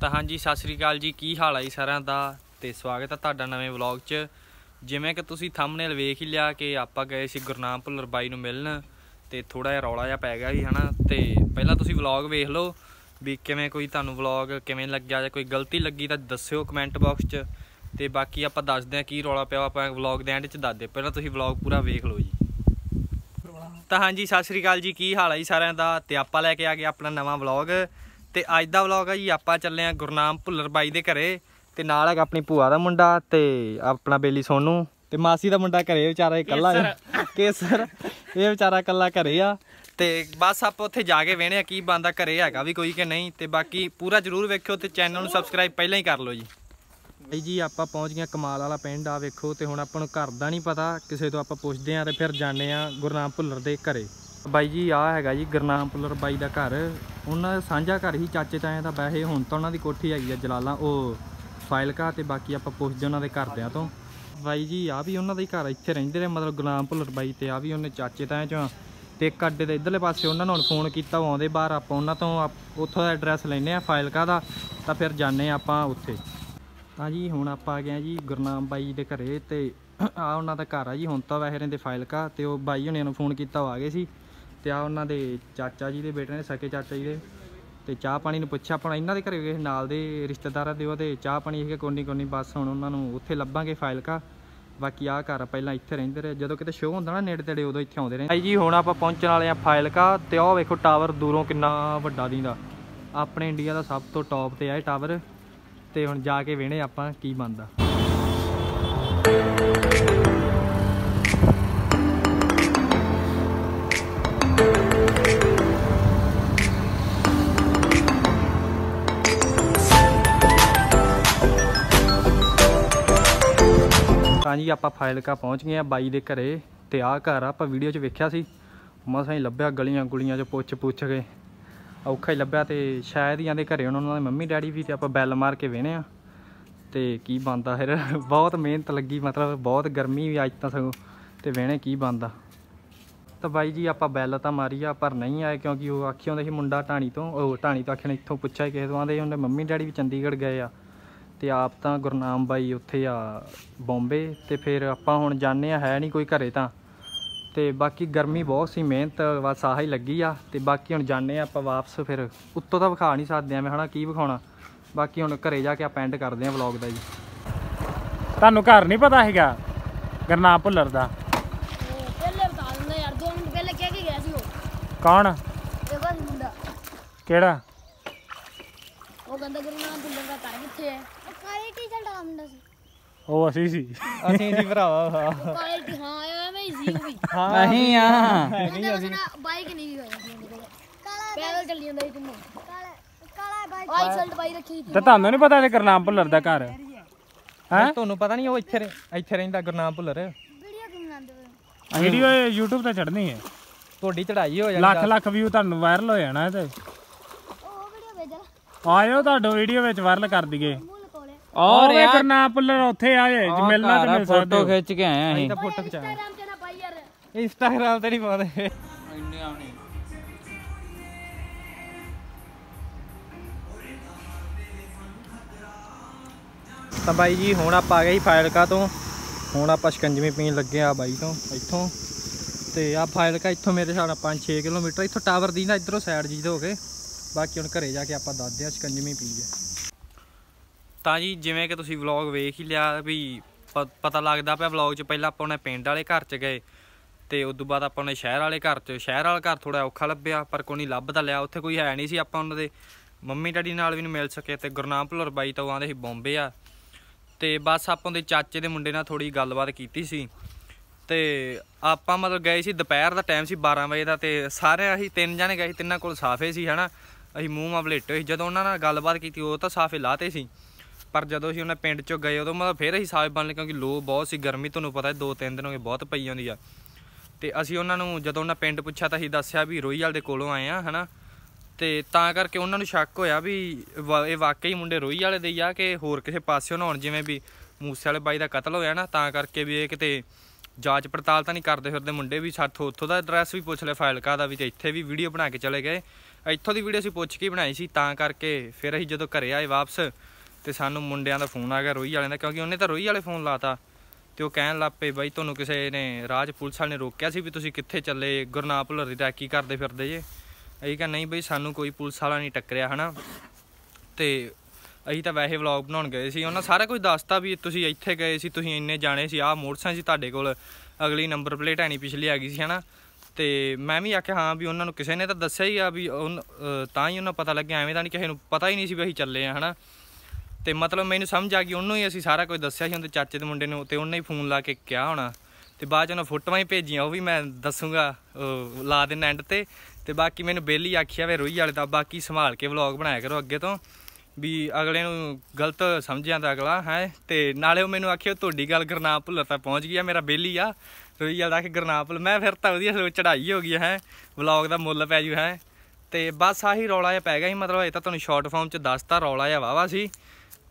ਤਾਂ ਹਾਂਜੀ ਸਤਿ ਸ੍ਰੀ ਅਕਾਲ ਜੀ ਕੀ ਹਾਲ ਹੈ ਜੀ ਸਾਰਿਆਂ ਦਾ ਤੇ ਸਵਾਗਤ ਹੈ ਤੁਹਾਡਾ ਨਵੇਂ ਵਲੌਗ 'ਚ ਜਿਵੇਂ ਕਿ ਤੁਸੀਂ ਥੰਬਨੇਲ ਵੇਖ ਹੀ ਲਿਆ ਕਿ ਆਪਾਂ ਗਏ ਸੀ ਗੁਰਨਾਮ ਭੁੱਲਰ ਬਾਈ ਨੂੰ ਮਿਲਣ ਤੇ ਥੋੜਾ ਜਿਹਾ ਰੌਲਾ ਜਿਹਾ ਪੈ ਗਿਆ ਸੀ ਹਨਾ ਤੇ ਪਹਿਲਾਂ ਤੁਸੀਂ ਵਲੌਗ ਵੇਖ ਲਓ ਵੀ ਕਿਵੇਂ ਕੋਈ ਤੁਹਾਨੂੰ ਵਲੌਗ ਕਿਵੇਂ ਲੱਗਿਆ ਜਾਂ ਕੋਈ ਗਲਤੀ ਲੱਗੀ ਤਾਂ ਦੱਸਿਓ ਕਮੈਂਟ ਬਾਕਸ 'ਚ ਤੇ ਬਾਕੀ ਆਪਾਂ ਦੱਸਦੇ ਆ ਕੀ ਰੌਲਾ ਪਿਆ ਆਪਾਂ ਵਲੌਗ ਦੇ ਐਂਡ 'ਚ ਦੱਸਦੇ ਪਹਿਲਾਂ ਤੁਸੀਂ ਵਲੌਗ ਪੂਰਾ ਵੇਖ ਲਓ ਜੀ ਤਾਂ ਹਾਂਜੀ ਸਤਿ ਸ੍ਰੀ ਅਕਾਲ ਜੀ ਕੀ ਹਾਲ ਹੈ ਜੀ ਸਾਰਿਆਂ ਦਾ ਤੇ ਆਪਾਂ ਲੈ ਕੇ ਆ ਗਏ ਆਪਣਾ ਨਵਾਂ ਵਲੌਗ ਤੇ ਅੱਜ ਦਾ ਵਲੌਗ ਆ ਜੀ ਆਪਾਂ ਚੱਲੇ ਆ ਗੁਰਨਾਮ ਭੁੱਲਰ ਬਾਈ ਦੇ ਘਰੇ ਤੇ ਨਾਲ ਹੈਗਾ ਆਪਣੀ ਭੂਆ ਦਾ ਮੁੰਡਾ ਤੇ ਆਪਣਾ ਬੇਲੀ ਸੋਨੂ ਤੇ ਮਾਸੀ ਦਾ ਮੁੰਡਾ ਘਰੇ ਵਿਚਾਰਾ ਇਕੱਲਾ ਹੈ ਕੇਸਰ ਇਹ ਵਿਚਾਰਾ ਇਕੱਲਾ ਘਰੇ ਆ ਤੇ ਬਸ ਆਪਾਂ ਉੱਥੇ ਜਾ ਕੇ ਵੇਣੇ ਆ ਕੀ ਬੰਦਾ ਘਰੇ ਹੈਗਾ ਵੀ ਕੋਈ ਕਿ ਨਹੀਂ ਤੇ ਬਾਕੀ ਪੂਰਾ ਜਰੂਰ ਵੇਖਿਓ ਤੇ ਚੈਨਲ ਨੂੰ ਸਬਸਕ੍ਰਾਈਬ ਪਹਿਲਾਂ ਹੀ ਕਰ ਲਓ ਜੀ ਬਾਈ ਜੀ ਆਪਾਂ ਪਹੁੰਚ ਗਏ ਕਮਾਲ ਵਾਲਾ ਪਿੰਡ ਆ ਵੇਖੋ ਤੇ ਹੁਣ ਆਪਾਂ ਨੂੰ ਘਰ ਦਾ ਨਹੀਂ ਪਤਾ ਕਿਸੇ ਤੋਂ ਆਪਾਂ ਪੁੱਛਦੇ ਆ ਤੇ ਫਿਰ ਜਾਣੇ ਆ ਗੁਰਨਾਮ ਭੁੱਲਰ ਦੇ ਘਰੇ ਬਾਈ ਜੀ ਆ ਹੈਗਾ ਜੀ ਗੁਰਨਾਮ ਭੁੱਲਰ ਬਾਈ ਦਾ ਘਰ ਉਹਨਾਂ ਦਾ ਸਾਂਝਾ ਘਰ ਹੀ ਚਾਚੇ ਤਾਇਆ ਦਾ ਵੈਸੇ ਹੁਣ ਤਾਂ ਉਹਨਾਂ ਦੀ ਕੋਠੀ ਆਈ ਆ ਜਲਾਲਾਂ ਉਹ ਫਾਇਲ ਤੇ ਬਾਕੀ ਆਪਾਂ ਪੁੱਛਦੇ ਉਹਨਾਂ ਦੇ ਘਰਦਿਆਂ ਤੋਂ ਬਾਈ ਜੀ ਆ ਵੀ ਉਹਨਾਂ ਦਾ ਹੀ ਘਰ ਇੱਥੇ ਰਹਿੰਦੇ ਨੇ ਮਤਲਬ ਗੁਲਾਮ ਭੁੱਲਰ ਬਾਈ ਤੇ ਆ ਵੀ ਉਹਨੇ ਚਾਚੇ ਤਾਇਆ ਚੋਂ ਤੇ ਇੱਕ ਅੱਡੇ ਦੇ ਇਧਰਲੇ ਪਾਸੇ ਉਹਨਾਂ ਨੂੰ ਫੋਨ ਕੀਤਾ ਆਉਂਦੇ ਬਾਹਰ ਆਪਾਂ ਉਹਨਾਂ ਤੋਂ ਉੱਥੋਂ ਦਾ ਐਡਰੈਸ ਲੈਨੇ ਆ ਫਾਇਲਕਾ ਦਾ ਤਾਂ ਫਿਰ ਜਾਣੇ ਆਪਾਂ ਉੱਥੇ ਤਾਂ ਜੀ ਹੁਣ ਆਪਾਂ ਆ ਗਏ ਆ ਜੀ ਗੁਰਨਾਮ ਬਾਈ ਦੇ ਘਰੇ ਤੇ ਆ ਉਹਨਾਂ ਦਾ ਘਰ ਆ ਜੀ ਹੁਣ ਤਾਂ ਵੈਸੇ ਰਹਿੰਦੇ ਫਾਇਲਕਾ ਤੇ ਉਹ ਬਾਈ ਹੁਣਿਆਂ ਨੂੰ ਫੋਨ ਕੀਤਾ ਆ ਗਏ ਸੀ ਤੇ ਆ ਉਹਨਾਂ ਦੇ ਚਾਚਾ ਜੀ ਦੇ ਬੇਟੇ ਨੇ ਸਕੇ ਚਾਚਾ ਜੀ ਦੇ ਤੇ ਚਾਹ ਪਾਣੀ ਨੂੰ ਪੁੱਛਿਆ ਆਪਣਾ ਇਹਨਾਂ ਦੇ ਘਰੇ ਗਏ ਨਾਲ ਦੇ ਰਿਸ਼ਤੇਦਾਰਾਂ ਦੇ ਉਹਦੇ ਚਾਹ ਪਾਣੀ ਇਹ ਕੋਨੀ ਕੋਨੀ ਬਸ ਹੁਣ ਉਹਨਾਂ ਨੂੰ ਉੱਥੇ ਲੱਭਾਂਗੇ ਫਾਇਲਕਾ ਬਾਕੀ ਆ ਘਰ ਪਹਿਲਾਂ ਇੱਥੇ ਰਹਿੰਦੇ ਰਹੇ ਜਦੋਂ ਕਿਤੇ ਸ਼ੋਅ ਹੁੰਦਾ ਨਾ ਨੇੜੇ ਤੇੜੇ ਉਦੋਂ ਇੱਥੇ ਆਉਂਦੇ ਰਹੇ ਭਾਈ ਜੀ ਹੁਣ ਆਪਾਂ ਪਹੁੰਚਣ ਵਾਲੇ ਆ ਫਾਇਲਕਾ ਤੇ ਉਹ ਵੇਖੋ ਟਾਵਰ ਦੂਰੋਂ ਕਿੰਨਾ ਵੱਡਾ ਦਿੰਦਾ ਆਪਣੇ ਇੰਡੀਆ ਦਾ ਸਭ ਤੋਂ ਟੌਪ ਤੇ ਆ ਇਹ ਟਾਵਰ ਤੇ ਹੁਣ ਜਾ ਕੇ ਵੇਣੇ ਆਪਾਂ ਕੀ ਬਣਦਾ ਜੀ ਆਪਾਂ ਫਾਇਲਕਾ ਪਹੁੰਚ ਗਏ ਆ ਬਾਈ ਦੇ ਘਰੇ ਤੇ ਆ ਘਰ ਆਪਾਂ ਵੀਡੀਓ 'ਚ ਵੇਖਿਆ ਸੀ ਮਸਾਂ ਹੀ ਲੱਭਿਆ ਗਲੀਆਂ ਗੁਲੀਆਂ 'ਚ ਪੁੱਛ ਪੁੱਛ ਕੇ ਔਖਾ ਹੀ ਲੱਭਿਆ ਤੇ ਸ਼ਾਇਦ ਹੀ ਆਂਦੇ ਘਰੇ ਉਹਨਾਂ ਦੇ ਮੰਮੀ ਡੈਡੀ ਵੀ ਤੇ ਆਪਾਂ ਬੈਲ ਮਾਰ ਕੇ ਵੇਨੇ ਆ ਤੇ ਕੀ ਬੰਦਾ ਫਿਰ ਬਹੁਤ ਮਿਹਨਤ ਲੱਗੀ ਮਤਲਬ ਬਹੁਤ ਗਰਮੀ ਵੀ ਅੱਜ ਤਾਂ ਸਗੋ ਤੇ ਵੇਣੇ ਕੀ ਬੰਦਾ ਤਾਂ ਬਾਈ ਜੀ ਆਪਾਂ ਬੈਲ ਤਾਂ ਮਾਰੀ ਆ ਪਰ ਨਹੀਂ ਆਏ ਕਿਉਂਕਿ ਉਹ ਆਖੀ ਆਉਂਦਾ ਸੀ ਮੁੰਡਾ ਟਾਣੀ ਤੋਂ ਉਹ ਟਾਣੀ ਤੋਂ ਆਖਣ ਇੱਥੋਂ ਪੁੱਛਿਆ ਕਿਸੇ ਤੋਂ ਆਂਦੇ ਉਹਨੇ ਮੰਮੀ ਡੈਡੀ ਵੀ ਚੰਡੀਗੜ੍ਹ ਗਏ ਆ ਤੇ ਆਪ ਤਾਂ ਗੁਰਨਾਮ ਬਾਈ ਉੱਥੇ ਆ ਬੰਬੇ ਤੇ ਫਿਰ ਆਪਾਂ ਹੁਣ ਜਾਣੇ ਆ ਹੈ ਨਹੀਂ ਕੋਈ ਘਰੇ ਤਾਂ ਤੇ ਬਾਕੀ ਗਰਮੀ ਬਹੁਤ ਸੀ ਮਿਹਨਤ ਬਸ ਆਹ ਹੀ ਲੱਗੀ ਆ ਤੇ ਬਾਕੀ ਹੁਣ ਜਾਣੇ ਆ ਆਪਾਂ ਵਾਪਸ ਫਿਰ ਉੱਤੋਂ ਤਾਂ ਵਿਖਾ ਨਹੀਂ ਸਕਦੇ ਆ ਮੈਂ ਹਣਾ ਕੀ ਵਿਖਾਉਣਾ ਬਾਕੀ ਹੁਣ ਘਰੇ ਜਾ ਕੇ ਆਪਾਂ ਐਂਡ ਕਰਦੇ ਆ ਵਲੌਗ ਦਾ ਜੀ ਤੁਹਾਨੂੰ ਘਰ ਨਹੀਂ ਪਤਾ ਹੈਗਾ ਗਰਨਾਮ ਭੁੱਲਰ ਦਾ ਪਹਿਲੇ ਦਿੰਦਾ ਯਾਰ 2 ਮਿੰਟ ਪਹਿਲੇ ਸੀ ਉਹ ਕੌਣ ਕਿਹੜਾ ਕਾਲੀ ਟੀ-ਸ਼ਰਟ ਆਉਂਦਾ ਸੀ ਉਹ ਅਸੀਂ ਸੀ ਅਸੀਂ ਸੀ ਭਰਾਵਾ ਕਾਲੀ ਹਾਂ ਆਇਆ ਮੈਂ ਜੀ ਵੀ ਹਾਂ ਨਹੀਂ ਆ ਨਹੀਂ ਅਸੀਂ ਬਾਈਕ ਨਹੀਂ ਵੀ ਕਾਲਾ ਸੀ ਪੈਦਲ ਚੱਲੀ ਜਾਂਦਾ ਸੀ ਤੂੰ ਕਾਲਾ ਕਾਲਾ ਬਾਈਕ ਆਈ ਸ਼ਰਟ ਪਾਈ ਰੱਖੀ ਤੇ ਤੁਹਾਨੂੰ ਨਹੀਂ ਪਤਾ ਇਹ ਗੁਰਨਾਮਪੁਰ ਦਾ ਘਰ ਹੈ ਤੁਹਾਨੂੰ ਪਤਾ ਨਹੀਂ ਉਹ ਇੱਥੇ ਇੱਥੇ ਰਹਿੰਦਾ ਗੁਰਨਾਮ ਭੁੱਲਰ ਵੀਡੀਓ ਕਿਵੇਂ ਬਣਾਉਂਦੇ ਵੀਡੀਓ YouTube ਤੇ ਚੜਨੀ ਹੈ ਤੁਹਾਡੀ ਚੜਾਈ ਹੋ ਜਾਣੀ ਲੱਖ ਲੱਖ ਵੀਊ ਤੁਹਾਨੂੰ ਵਾਇਰਲ ਹੋ ਜਾਣਾ ਤੇ ਉਹ ਵੀਡੀਓ ਭੇਜਣਾ ਆਇਓ ਤੁਹਾਡੋ ਵੀਡੀਓ ਵਿੱਚ ਵਾਇਰਲ ਕਰ ਦਈਏ ਔਰ ਯਾਰ ਨਾ ਪੁੱਲਰ ਉੱਥੇ ਆਏ ਜੇ ਮਿਲਣਾ ਤੇ ਮਿਲ ਸਕਦੇ ਫੋਟੋ ਖਿੱਚ ਕੇ ਆਏ ਅਸੀਂ ਤਾਂ ਫੋਟੋ ਖਿਚਾਏ ਇੰਸਟਾਗ੍ਰam ਤੇ ਨਾ ਪਾਈ ਯਾਰ ਤੇ ਨਹੀਂ ਪਾਉਂਦੇ ਇੰਨੇ ਆਉਣੇ ਤਾਂ ਬਾਈ ਜੀ ਹੁਣ ਆਪਾਂ ਆ ਗਏ ਫਾਇਲਕਾ ਤੋਂ ਹੁਣ ਆਪਾਂ ਸ਼ਕੰਜਵੀ ਪੀਣ ਲੱਗੇ ਆ ਬਾਈ ਤੋਂ ਇੱਥੋਂ ਤੇ ਆ ਫਾਇਲਕਾ ਇੱਥੋਂ ਮੇਰੇ ਨਾਲ 5-6 ਕਿਲੋਮੀਟਰ ਇੱਥੋਂ ਟਾਵਰ ਦੀ ਨਾ ਇਧਰੋਂ ਸਾਈਡ ਜੀ ਤੋਂ ਹੋ ਕੇ ਬਾਕੀ ਹੁਣ ਘਰੇ ਜਾ ਕੇ ਆਪਾਂ ਦੱਸਦੇ ਆ ਸ਼ਕੰਜਮੀ ਪੀਏ ਤਾਂ ਜੀ ਜਿਵੇਂ ਕਿ ਤੁਸੀਂ ਵਲੌਗ ਵੇਖ ਹੀ ਲਿਆ ਵੀ ਪਤਾ ਲੱਗਦਾ ਪਿਆ ਵਲੌਗ 'ਚ ਪਹਿਲਾਂ ਆਪਾਂ ਉਹਨੇ ਪਿੰਡ ਵਾਲੇ ਘਰ 'ਚ ਗਏ ਤੇ ਉਸ ਤੋਂ ਬਾਅਦ ਆਪਾਂ ਨੇ ਸ਼ਹਿਰ ਵਾਲੇ ਘਰ 'ਚ ਸ਼ਹਿਰ ਵਾਲਾ ਘਰ ਥੋੜਾ ਔਖਾ ਲੱਭਿਆ ਪਰ ਕੋਈ ਨਹੀਂ ਲੱਭਦਾ ਲਿਆ ਉੱਥੇ ਕੋਈ ਹੈ ਨਹੀਂ ਸੀ ਆਪਾਂ ਉਹਨਾਂ ਦੇ ਮੰਮੀ ਡੈਡੀ ਨਾਲ ਵੀ ਨਹੀਂ ਮਿਲ ਸਕੇ ਤੇ ਗੁਰਨਾਮ ਭੁੱਲਰ ਬਾਈ ਤਾਂ ਆਂਦੇ ਸੀ ਬੰਬੇ ਆ ਤੇ ਬਸ ਆਪਾਂ ਦੇ ਚਾਚੇ ਦੇ ਮੁੰਡੇ ਨਾਲ ਥੋੜੀ ਗੱਲਬਾਤ ਕੀਤੀ ਸੀ ਤੇ ਆਪਾਂ ਮਤਲਬ ਗਏ ਸੀ ਦੁਪਹਿਰ ਦਾ ਟਾਈਮ ਸੀ 12 ਵਜੇ ਦਾ ਤੇ ਸਾਰੇ ਅਸੀਂ ਤਿੰਨ ਜਣੇ ਗਏ ਸੀ ਤਿੰਨਾਂ ਕੋਲ ਸਾਫੇ ਸੀ ਹਨਾ ਅਸੀਂ ਮੂੰਹ ਮਾਂ ਬਲੇਟੇ ਜਦੋਂ ਉਹਨਾਂ ਨਾਲ ਗੱਲਬਾਤ ਕੀਤੀ ਉਹ ਤਾਂ ਸਾਫੇ ਲਾਤੇ ਸੀ ਪਰ ਜਦੋਂ ਅਸੀਂ ਉਹਨਾਂ ਪਿੰਡ ਚੋਂ ਗਏ ਉਦੋਂ ਮਤਲਬ ਫੇਰ ਅਸੀਂ ਸਾਬ ਬਣ ਲਏ ਕਿਉਂਕਿ ਲੋ ਬਹੁਤ ਸੀ ਗਰਮੀ ਤੁਹਾਨੂੰ ਪਤਾ ਹੈ ਦੋ ਤਿੰਨ ਦਿਨ ਹੋ ਗਏ ਬਹੁਤ ਪਈ ਜਾਂਦੀ ਆ ਤੇ ਅਸੀਂ ਉਹਨਾਂ ਨੂੰ ਜਦੋਂ ਉਹਨਾਂ ਪਿੰਡ ਪੁੱਛਿਆ ਤਾਂ ਅਸੀਂ ਦੱਸਿਆ ਵੀ ਰੋਈਵਾਲ ਦੇ ਕੋਲੋਂ ਆਏ ਆ ਹਨਾ ਤੇ ਤਾਂ ਕਰਕੇ ਉਹਨਾਂ ਨੂੰ ਸ਼ੱਕ ਹੋਇਆ ਵੀ ਇਹ ਵਾਕਈ ਮੁੰਡੇ ਰੋਈ ਵਾਲੇ ਦੇ ਆ ਕਿ ਹੋਰ ਕਿਸੇ ਪਾਸਿਓਂ ਹੋਣ ਜਿਵੇਂ ਵੀ ਮੂਸੇ ਵਾਲੇ ਬਾਈ ਦਾ ਕਤਲ ਹੋਇਆ ਨਾ ਤਾਂ ਕਰਕੇ ਵੀ ਇਹ ਕਿਤੇ ਜਾਂਚ ਪੜਤਾਲ ਤਾਂ ਨਹੀਂ ਕਰਦੇ ਫਿਰਦੇ ਮੁੰਡੇ ਵੀ ਸਾਥੋਂ ਉੱਥੋਂ ਦਾ ਐਡਰੈਸ ਵੀ ਪੁੱਛ ਲਿਆ ਕਾ ਦਾ ਵੀ ਤੇ ਇੱਥੇ ਵੀ ਵੀਡੀਓ ਬਣਾ ਕੇ ਚਲੇ ਗਏ ਇੱਥੋਂ ਦੀ ਵੀਡੀਓ ਅਸੀਂ ਪੁੱਛ ਕੇ ਬਣਾਈ ਸੀ ਤਾਂ ਕਰਕੇ ਫਿਰ ਅਸੀਂ ਜਦੋਂ ਘਰੇ ਆਏ ਵਾਪਸ ਤੇ ਸਾਨੂੰ ਮੁੰਡਿਆਂ ਦਾ ਫੋਨ ਆ ਗਿਆ ਰੋਈ ਵਾਲਿਆਂ ਦਾ ਕਿਉਂਕਿ ਉਹਨੇ ਤਾਂ ਰੋਈ ਵਾਲੇ ਫੋਨ ਲਾਤਾ ਤੇ ਉਹ ਕਹਿਣ ਲੱਪੇ ਬਾਈ ਤੁਹਾਨੂੰ ਕਿਸੇ ਨੇ ਰਾਜ ਪੁਲਿਸ ਵਾਲੇ ਨੇ ਰੋਕਿਆ ਸੀ ਵੀ ਤੁਸੀਂ ਕਿੱਥੇ ਚੱਲੇ ਗੁਰਨਾਮ ਭੁੱਲਰ ਦੀ ਕੀ ਕਰਦੇ ਫਿਰਦੇ ਜੇ ਅਸੀਂ ਕਹਿੰਦਾ ਨਹੀਂ ਬਾਈ ਸਾਨੂੰ ਕੋਈ ਪੁਲਿਸ ਵਾਲਾ ਨਹੀਂ ਟੱਕਰਿਆ ਹਨਾ ਤੇ ਅਸੀਂ ਤਾਂ ਵੈਸੇ ਵਲੌਗ ਬਣਾਉਣ ਗਏ ਸੀ ਉਹਨਾਂ ਸਾਰਾ ਕੁਝ ਦੱਸਤਾ ਵੀ ਤੁਸੀਂ ਇੱਥੇ ਗਏ ਸੀ ਤੁਸੀਂ ਇੰਨੇ ਜਾਣੇ ਸੀ ਆਹ ਮੋਟਰਸਾਂ ਸੀ ਤੁਹਾਡੇ ਕੋਲ ਅਗਲੀ ਨੰਬਰ ਪਲੇਟ ਐਣੀ ਪਿਛਲੀ ਆ ਗਈ ਸੀ ਹਨਾ ਤੇ ਮੈਂ ਵੀ ਆਖਿਆ ਹਾਂ ਵੀ ਉਹਨਾਂ ਨੂੰ ਕਿਸੇ ਨੇ ਤਾਂ ਦੱਸਿਆ ਹੀ ਆ ਵੀ ਤਾਂ ਹੀ ਉਹਨਾਂ ਪਤਾ ਲੱਗਿਆ ਐਵੇਂ ਤਾਂ ਨਹੀਂ ਕਿਸੇ ਨੂੰ ਪਤਾ ਹੀ ਨਹੀਂ ਸੀ ਵੀ ਅਸੀਂ ਚੱਲੇ ਆ ਹਨਾ ਤੇ ਮਤਲਬ ਮੈਨੂੰ ਸਮਝ ਆ ਗਈ ਉਹਨੂੰ ਹੀ ਅਸੀਂ ਸਾਰਾ ਕੁਝ ਦੱਸਿਆ ਸੀ ਉਹਦੇ ਚਾਚੇ ਦੇ ਮੁੰਡੇ ਨੂੰ ਤੇ ਉਹਨੇ ਹੀ ਫੋਨ ਲਾ ਕੇ ਕਿਹਾ ਹੋਣਾ ਤੇ ਬਾਅਦ ਚ ਉਹਨਾਂ ਫੋਟੋਆਂ ਹੀ ਭੇਜੀਆਂ ਉਹ ਵੀ ਮੈਂ ਦੱਸੂਗਾ ਲਾ ਦੇਣਾ ਐਂਡ ਤੇ ਤੇ ਬਾਕੀ ਮੈਨੂੰ ਬੇਲੀ ਆਖਿਆ ਵੇ ਰੋਈ ਵਾਲੇ ਦਾ ਬਾਕੀ ਸੰਭਾਲ ਕੇ ਵਲੌਗ ਬਣਾਇਆ ਕਰੋ ਅੱਗੇ ਤੋਂ ਵੀ ਅਗਲੇ ਨੂੰ ਗਲਤ ਸਮਝਿਆ ਦਾ ਅਗਲਾ ਹੈ ਤੇ ਨਾਲੇ ਉਹ ਮੈਨੂੰ ਆਖਿਆ ਤੁਹਾਡੀ ਗੱਲ ਗਰਨਾਮ ਭੁੱਲਰ ਤਾਂ ਪਹੁੰਚ ਗਈ ਆ ਮੇਰਾ ਬੇਲੀ ਆ ਰੋਈ ਵਾਲਾ ਕਿ ਗਰਨਾਮ ਭੁੱਲ ਮੈਂ ਫਿਰ ਤਾਂ ਉਹਦੀ ਸੋਚ ਚੜਾਈ ਹੋ ਗਈ ਹੈ ਵਲੌਗ ਦਾ ਮੁੱਲ ਪੈ ਜੂ ਹੈ ਤੇ ਬਸ ਆਹੀ ਰੌਲਾ ਜਿਹਾ ਪੈ ਗਿਆ ਸੀ ਮਤਲਬ ਇਹ ਤਾਂ ਤੁਹਾਨੂੰ ਸ਼ਾਰਟ ਫਾਰਮ ਚ ਦੱਸਤਾ ਰੌਲਾ ਜਿਹਾ ਵਾਵਾ ਸੀ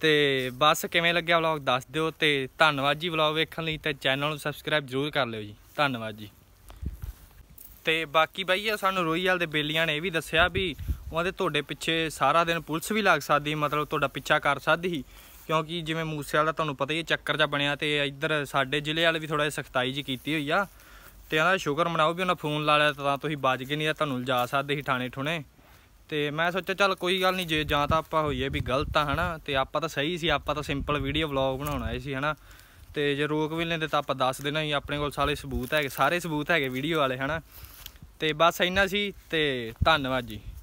ਤੇ ਬਸ ਕਿਵੇਂ ਲੱਗਿਆ ਵਲੌਗ ਦੱਸ ਦਿਓ ਤੇ ਧੰਨਵਾਦ ਜੀ ਵਲੌਗ ਵੇਖਣ ਲਈ ਤੇ ਚੈਨਲ ਨੂੰ ਸਬਸਕ੍ਰਾਈਬ ਜ਼ਰੂਰ ਕਰ ਲਿਓ ਜੀ ਧੰਨਵਾਦ ਜੀ ਤੇ ਬਾਕੀ ਬਾਈ ਸਾਨੂੰ ਰੋਈਵਾਲ ਦੇ ਬੇਲੀਆਂ ਨੇ ਇਹ ਵੀ ਦੱਸਿਆ ਵੀ ਉਹਦੇ ਤੁਹਾਡੇ ਪਿੱਛੇ ਸਾਰਾ ਦਿਨ ਪੁਲਿਸ ਵੀ ਲੱਗ ਸਕਦੀ ਮਤਲਬ ਤੁਹਾਡਾ ਪਿੱਛਾ ਕਰ ਸਕਦੀ ਸੀ ਕਿਉਂਕਿ ਜਿਵੇਂ ਮੂਸੇ ਵਾਲਾ ਤੁਹਾਨੂੰ ਪਤਾ ਹੀ ਹੈ ਚੱਕਰ ਜਾ ਬਣਿਆ ਤੇ ਇੱਧਰ ਸਾਡੇ ਜ਼ਿਲ੍ਹੇ ਵਾਲੇ ਵੀ ਥੋੜਾ ਜਿਹਾ ਸਖਤਾਈ ਜੀ ਕੀਤੀ ਹੋਈ ਆ ਤੇ ਇਹਨਾਂ ਦਾ ਸ਼ੁਕਰ ਮਨਾਓ ਵੀ ਉਹਨਾਂ ਫੋਨ ਲਾ ਲਿਆ ਤਾਂ ਤੁਸੀਂ ਬਚ ਗਏ ਨਹੀਂ ਤਾਂ ਤੁਹਾਨੂੰ ਲਜਾ ਸਕਦੇ ਸੀ ਥਾਣੇ ਠੁਣੇ ਤੇ ਮੈਂ ਸੋਚਿਆ ਚੱਲ ਕੋਈ ਗੱਲ ਨਹੀਂ ਜੇ ਜਾਂ ਤਾਂ ਆਪਾਂ ਹੋਈਏ ਵੀ ਗਲਤ ਆ ਹਨਾ ਤੇ ਆਪਾਂ ਤਾਂ ਸਹੀ ਸੀ ਆਪਾਂ ਤਾਂ ਸਿੰਪਲ ਵੀਡੀਓ ਵਲੌਗ ਬਣਾਉਣ ਆਏ ਸੀ ਹਨਾ ਤੇ ਜੇ ਰੋਕ ਵੀ ਲੈਂਦੇ ਤਾਂ ਆਪਾਂ ਦੱਸ ਦੇਣਾ ਸੀ ਆਪਣੇ ਕੋਲ ਸਾਰੇ ਸਬੂਤ ਹੈਗੇ ਸਾਰੇ ਸਬੂਤ ਹੈਗੇ ਵੀਡੀਓ ਵਾਲੇ ਹਨਾ ਤੇ ਬਸ ਇੰਨਾ ਸੀ ਤੇ ਧੰਨਵਾਦ ਜੀ